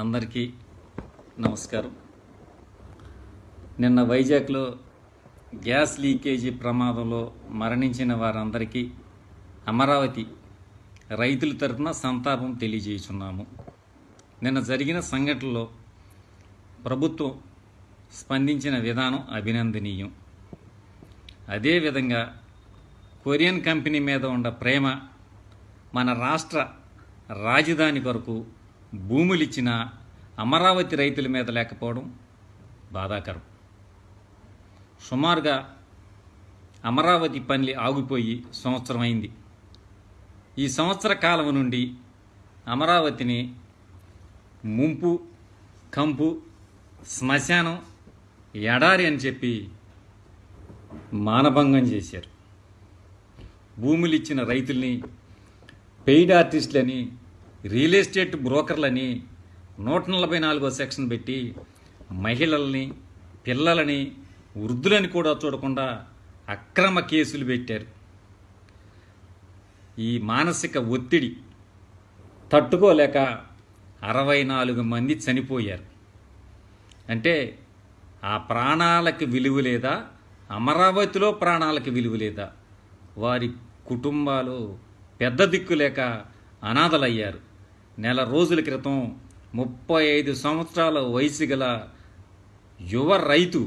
అందరికీ నమస్కారం నిన్న వైజాగ్లో గ్యాస్ లీకేజీ ప్రమాదంలో మరణించిన వారందరికీ అమరావతి రైతుల తరఫున సంతాపం తెలియజేస్తున్నాము నిన్న జరిగిన సంఘటనలో ప్రభుత్వం స్పందించిన విధానం అభినందనీయం అదేవిధంగా కొరియన్ కంపెనీ మీద ఉన్న ప్రేమ మన రాష్ట్ర రాజధాని కొరకు భూములిచ్చినా అమరావతి రైతుల మీద లేకపోవడం బాధాకరం సుమారుగా అమరావతి పనులు ఆగిపోయి సంవత్సరం అయింది ఈ సంవత్సర కాలం నుండి అమరావతిని ముంపు కంపు శ్మశానం ఎడారి అని చెప్పి మానభంగం చేశారు భూములు ఇచ్చిన రైతుల్ని పెయిడ్ ఆర్టిస్టులని రియల్ ఎస్టేట్ బ్రోకర్లని నూట నలభై నాలుగో సెక్షన్ పెట్టి మహిళల్ని పిల్లలని వృద్ధులని కూడా చూడకుండా అక్రమ కేసులు పెట్టారు ఈ మానసిక ఒత్తిడి తట్టుకోలేక అరవై నాలుగు మంది చనిపోయారు అంటే ఆ ప్రాణాలకు విలువ లేదా అమరావతిలో ప్రాణాలకు విలువ లేదా వారి కుటుంబాలు పెద్ద దిక్కు లేక అనాథలయ్యారు నెల రోజుల క్రితం ముప్పై ఐదు సంవత్సరాల వయసు గల యువ రైతు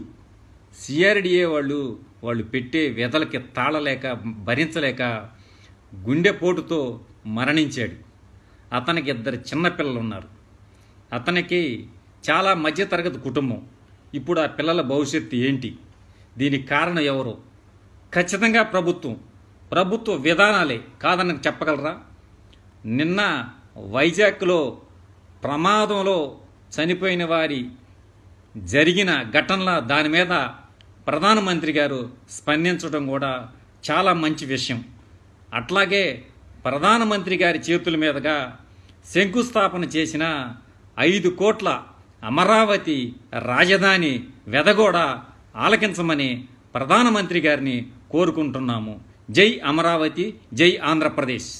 సిఆర్డిఏ వాళ్ళు వాళ్ళు పెట్టే వెదలకి తాళలేక భరించలేక గుండెపోటుతో మరణించాడు అతనికి ఇద్దరు చిన్నపిల్లలు ఉన్నారు అతనికి చాలా మధ్యతరగతి కుటుంబం ఇప్పుడు ఆ పిల్లల భవిష్యత్తు ఏంటి దీనికి కారణం ఎవరు ఖచ్చితంగా ప్రభుత్వం ప్రభుత్వ విధానాలే కాదని చెప్పగలరా నిన్న వైజాగ్లో ప్రమాదంలో చనిపోయిన వారి జరిగిన ఘటనల దాని మీద ప్రధానమంత్రి గారు స్పందించడం కూడా చాలా మంచి విషయం అట్లాగే ప్రధానమంత్రి గారి చేతుల మీదుగా శంకుస్థాపన చేసిన ఐదు కోట్ల అమరావతి రాజధాని వెదగోడ ఆలకించమని ప్రధానమంత్రి గారిని కోరుకుంటున్నాము జై అమరావతి జై ఆంధ్రప్రదేశ్